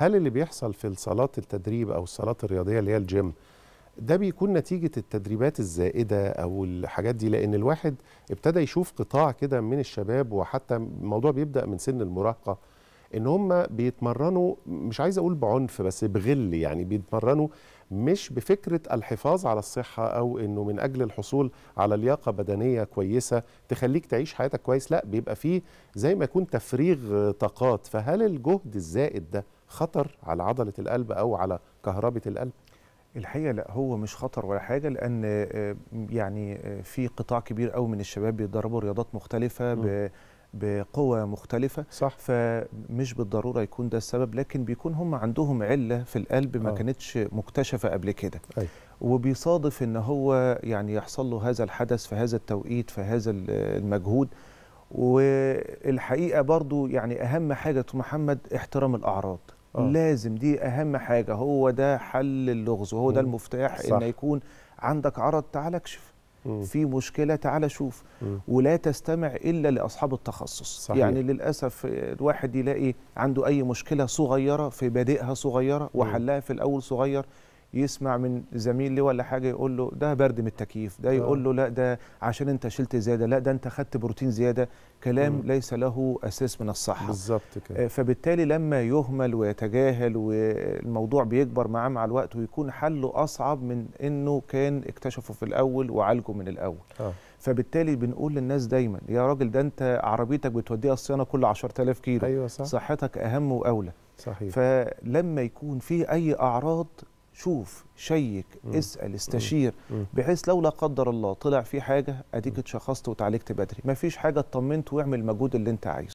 هل اللي بيحصل في الصالات التدريب او الصالات الرياضيه اللي هي الجيم ده بيكون نتيجه التدريبات الزائده او الحاجات دي لان الواحد ابتدى يشوف قطاع كده من الشباب وحتى الموضوع بيبدا من سن المراهقه ان هم بيتمرنوا مش عايز اقول بعنف بس بغل يعني بيتمرنوا مش بفكره الحفاظ على الصحه او انه من اجل الحصول على لياقه بدنيه كويسه تخليك تعيش حياتك كويس لا بيبقى فيه زي ما يكون تفريغ طاقات فهل الجهد الزائد ده خطر على عضله القلب او على كهربه القلب الحقيقه لا هو مش خطر ولا حاجه لان آه، يعني آه، في قطاع كبير قوي من الشباب بيدربوا رياضات مختلفه ب بقوى مختلفة صح. فمش بالضرورة يكون ده السبب لكن بيكون هم عندهم علة في القلب ما آه. كانتش مكتشفة قبل كده وبيصادف ان هو يعني يحصل له هذا الحدث في هذا التوقيت في هذا المجهود والحقيقة برضو يعني أهم حاجة محمد احترام الأعراض أوه. لازم دي أهم حاجة هو ده حل اللغز وهو ده المفتاح صح. إن يكون عندك عرض تعال اكشف م. في مشكله تعال شوف م. ولا تستمع الا لاصحاب التخصص صحيح. يعني للاسف الواحد يلاقي عنده اي مشكله صغيره في بادئها صغيره وحلها في الاول صغير يسمع من زميل له ولا حاجه يقول له ده برد من التكييف ده آه. يقول له لا ده عشان انت شلت زياده لا ده انت خدت بروتين زياده كلام م. ليس له اساس من الصحه بالظبط كده آه، فبالتالي لما يهمل ويتجاهل والموضوع بيكبر معاه مع الوقت ويكون حله اصعب من انه كان اكتشفه في الاول وعالجه من الاول آه. فبالتالي بنقول للناس دايما يا راجل ده انت عربيتك بتوديها الصيانه كل 10000 كيلو أيوة صح. صحتك اهم واولى صحيح فلما يكون في اي اعراض شوف شيك اسال استشير بحيث لو لا قدر الله طلع في حاجه اديك اتشخصت وتعالجت بدري ما فيش حاجه اطمنت واعمل المجهود اللي انت عايزه